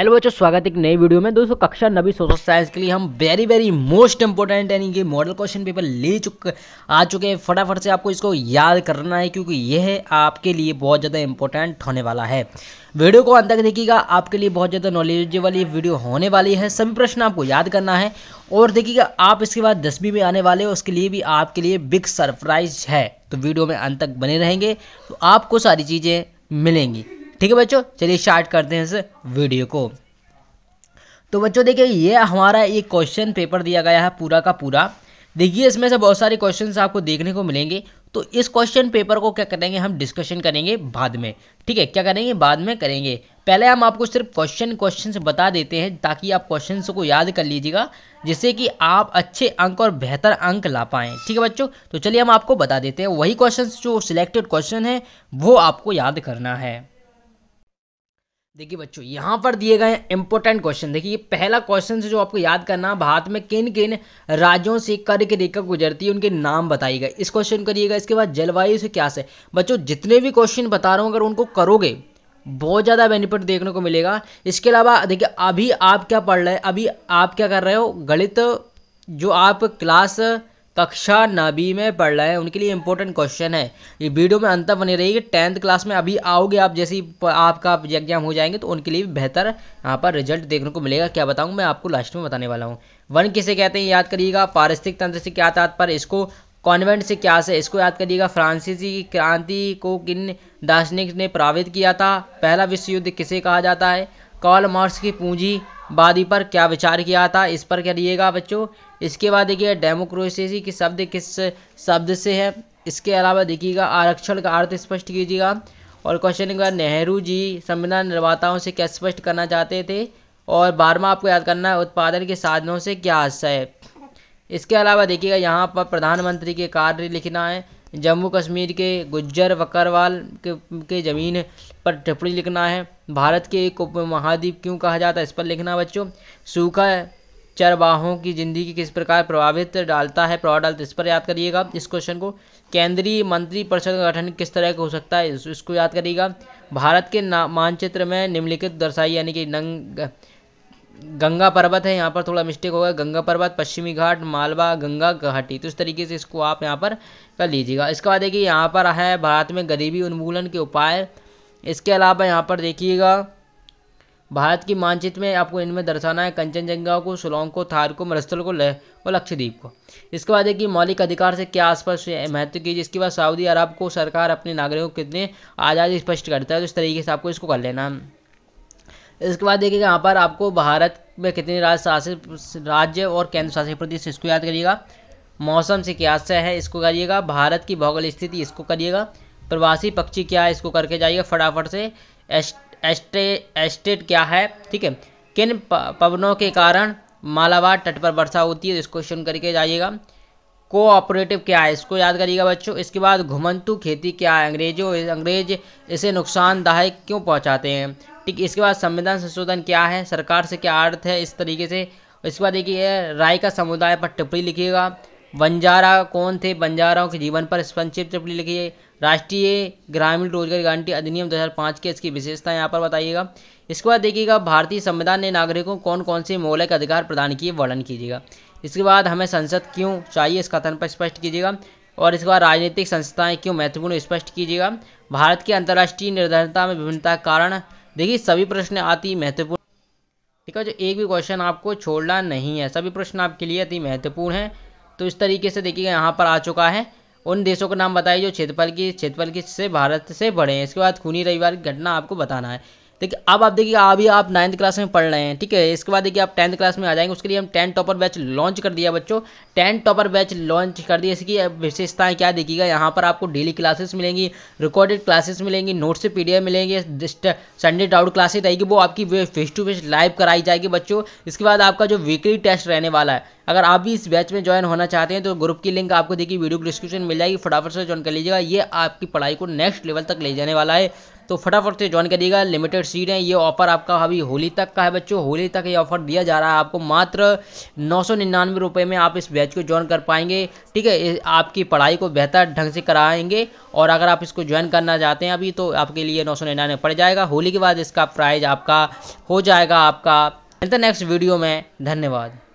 hello बच्चों स्वागत है एक नई वीडियो में दोस्तों कक्षा नवी सोशल साइंस के लिए हम वेरी वेरी मोस्ट इंपॉर्टेंट यानी कि मॉडल क्वेश्चन पेपर ले चुके आ चुके हैं फटाफट से आपको इसको याद करना है क्योंकि यह आपके लिए बहुत ज़्यादा इंपॉर्टेंट होने वाला है वीडियो को अंत तक देखिएगा आपके लिए बहुत ज़्यादा नॉलेज वाली वीडियो होने वाली है सभी प्रश्न आपको याद करना है और देखिएगा आप इसके बाद दसवीं में आने वाले हो उसके लिए भी आपके लिए बिग सरप्राइज है तो वीडियो में अंत तक बने रहेंगे तो आपको सारी चीज़ें मिलेंगी ठीक है बच्चों चलिए स्टार्ट करते हैं इस वीडियो को तो बच्चों देखिए ये हमारा एक क्वेश्चन पेपर दिया गया है पूरा का पूरा देखिए इसमें से बहुत सारे क्वेश्चंस आपको देखने को मिलेंगे तो इस क्वेश्चन पेपर को क्या करेंगे हम डिस्कशन करेंगे बाद में ठीक है क्या करेंगे बाद में करेंगे पहले हम आपको सिर्फ क्वेश्चन क्वेश्चन बता देते हैं ताकि आप क्वेश्चन को याद कर लीजिएगा जिससे कि आप अच्छे अंक और बेहतर अंक ला पाएँ ठीक है बच्चों तो चलिए हम आपको बता देते हैं वही क्वेश्चन जो सिलेक्टेड क्वेश्चन है वो आपको याद करना है देखिए बच्चों यहाँ पर दिए गए इंपॉर्टेंट क्वेश्चन देखिए पहला क्वेश्चन से जो आपको याद करना भारत में किन किन राज्यों से कर्क रेखा गुजरती है उनके नाम बताइएगा इस क्वेश्चन करिएगा इसके बाद जलवायु से क्या से बच्चों जितने भी क्वेश्चन बता रहा हूँ अगर उनको करोगे बहुत ज़्यादा बेनिफिट देखने को मिलेगा इसके अलावा देखिए अभी आप क्या पढ़ रहे हैं अभी आप क्या कर रहे हो गणित जो आप क्लास कक्षा नबी में पढ़ रहे हैं उनके लिए इंपॉर्टेंट क्वेश्चन है ये वीडियो में अंतर बनी रहेगी टेंथ क्लास में अभी आओगे आप जैसे आपका एग्जाम हो जाएंगे तो उनके लिए बेहतर यहाँ पर रिजल्ट देखने को मिलेगा क्या बताऊँ मैं आपको लास्ट में बताने वाला हूँ वन किसे कहते हैं याद करिएगा पारिस्थिक तंत्र से क्या तात्पर्य इसको कॉन्वेंट से क्या से इसको याद करिएगा फ्रांसीसी क्रांति को किन दार्शनिक ने प्रभावित किया था पहला विश्व युद्ध किसे कहा जाता है कॉल मार्क्स की बादी पर क्या विचार किया था इस पर करिएगा बच्चों इसके बाद देखिए डेमोक्रेसी के शब्द किस शब्द से है इसके अलावा देखिएगा आरक्षण का अर्थ स्पष्ट कीजिएगा और क्वेश्चन नेहरू जी संविधान निर्माताओं से क्या स्पष्ट करना चाहते थे और बारहवा आपको याद करना है उत्पादन के साधनों से क्या आशा है इसके अलावा देखिएगा यहाँ पर प्रधानमंत्री के कार्य लिखना है जम्मू कश्मीर के गुज्जर बकरवाल के, के ज़मीन पर टिप्पणी लिखना है भारत के एक उप महाद्वीप क्यों कहा जाता है इस पर लिखना बच्चों सूखा चरवाहों की जिंदगी किस प्रकार प्रभावित डालता है प्रभाव डालता है इस पर याद करिएगा इस क्वेश्चन को केंद्रीय मंत्री परिषद का गठन किस तरह का हो सकता है इसको याद करिएगा भारत के मानचित्र में निम्नलिखित दर्शाई यानी कि नंग गंगा पर्वत है यहाँ पर थोड़ा मिस्टेक होगा गंगा पर्वत पश्चिमी घाट मालवा गंगा घाटी तो इस तरीके से इसको आप यहाँ पर कर लीजिएगा इसके बाद देखिए यहाँ पर है भारत में गरीबी उन्मूलन के उपाय इसके अलावा यहाँ पर देखिएगा भारत की मानचित्र में आपको इनमें दर्शाना है कंचनजंगा को शिलोंग को थार को मरुस्थल को लह और लक्षद्वीप को इसके बाद देखिए मौलिक अधिकार से क्या आसपास महत्व की जिसके बाद सऊदी अरब को सरकार अपने नागरिकों को कितने आज़ादी स्पष्ट करता है तो इस तरीके से आपको इसको कर लेना है इसके बाद देखिएगा यहाँ पर आपको भारत में कितने राज्य शासित राज्य और केंद्र शासित प्रदेश इसको याद करिएगा मौसम से क्या आशय है इसको करिएगा भारत की भौगोलिक स्थिति इसको करिएगा प्रवासी पक्षी क्या है इसको करके जाइएगा फटाफट से एस एस्टे एस्टेट क्या है ठीक है किन पवनों के कारण मालाबार तट पर वर्षा होती है इस तो इसको क्वेश्चन करके जाइएगा कोऑपरेटिव क्या है इसको याद करिएगा बच्चों इसके बाद घुमंतु खेती क्या है अंग्रेजों अंग्रेज इसे नुकसानदायक क्यों पहुंचाते हैं ठीक इसके बाद संविधान संशोधन क्या है सरकार से क्या अर्थ है इस तरीके से इसके बाद देखिए राय का समुदाय पर टिप्पणी लिखिएगा बंजारा कौन थे बंजाराओं के जीवन पर संक्षिप्त टिप्पणी लिखिए राष्ट्रीय ग्रामीण रोजगार गारंटी अधिनियम 2005 के इसकी विशेषता यहाँ पर बताइएगा इसके बाद देखिएगा भारतीय संविधान ने नागरिकों को कौन कौन से मौलिक अधिकार प्रदान किए वर्णन कीजिएगा इसके बाद हमें संसद क्यों चाहिए इस कथन पर स्पष्ट कीजिएगा और इसके बाद राजनीतिक संस्थाएँ क्यों महत्वपूर्ण स्पष्ट कीजिएगा भारत की अंतर्राष्ट्रीय निर्धारता में विभिन्नता कारण देखिए सभी प्रश्न आती महत्वपूर्ण ठीक है जो एक भी क्वेश्चन आपको छोड़ना नहीं है सभी प्रश्न आपके लिए अति महत्वपूर्ण है तो इस तरीके से देखिएगा यहाँ पर आ चुका है उन देशों का नाम बताइए जो क्षेत्रफल की क्षेत्रफल की से भारत से बड़े हैं इसके बाद खूनी रविवार की घटना आपको बताना है देखिए अब आप देखिए अभी आप नाइन्थ क्लास में पढ़ रहे हैं ठीक है इसके बाद देखिए आप टेंथ क्लास में आ जाएंगे उसके लिए हम टेन टॉपर बैच लॉन्च कर दिया बच्चों टेन टॉपर बैच लॉन्च कर दिया इसकी विशेषताएं क्या देखिएगा यहाँ पर आपको डेली क्लासेस मिलेंगी रिकॉर्डेड क्लासेस मिलेंगी नोट से पी मिलेंगे संडे डाउट क्लासेस रहेगी वो आपकी फेस टू फेस लाइव कराई जाएगी बच्चों इसके बाद आपका जो वीकली टेस्ट रहने वाला है अगर आप भी इस बैच में ज्वाइन होना चाहते हैं तो ग्रुप की लिंक आपको देखिए वीडियो डिस्क्रिप्शन मिल जाएगी फटाफट से ज्वाइन कर लीजिएगा ये आपकी पढ़ाई को नेक्स्ट लेवल तक ले जाने वाला है तो फटाफट से ज्वाइन करिएगा लिमिटेड सीट है ये ऑफर आपका अभी होली तक का है बच्चों होली तक ये ऑफर दिया जा रहा है आपको मात्र नौ सौ निन्यानवे रुपये में आप इस बैच को ज्वाइन कर पाएंगे ठीक है आपकी पढ़ाई को बेहतर ढंग से कराएंगे और अगर आप इसको ज्वाइन करना चाहते हैं अभी तो आपके लिए नौ सौ निन्यानवे पड़ जाएगा होली के बाद इसका प्राइज आपका हो जाएगा आपका मिलता नेक्स्ट वीडियो में धन्यवाद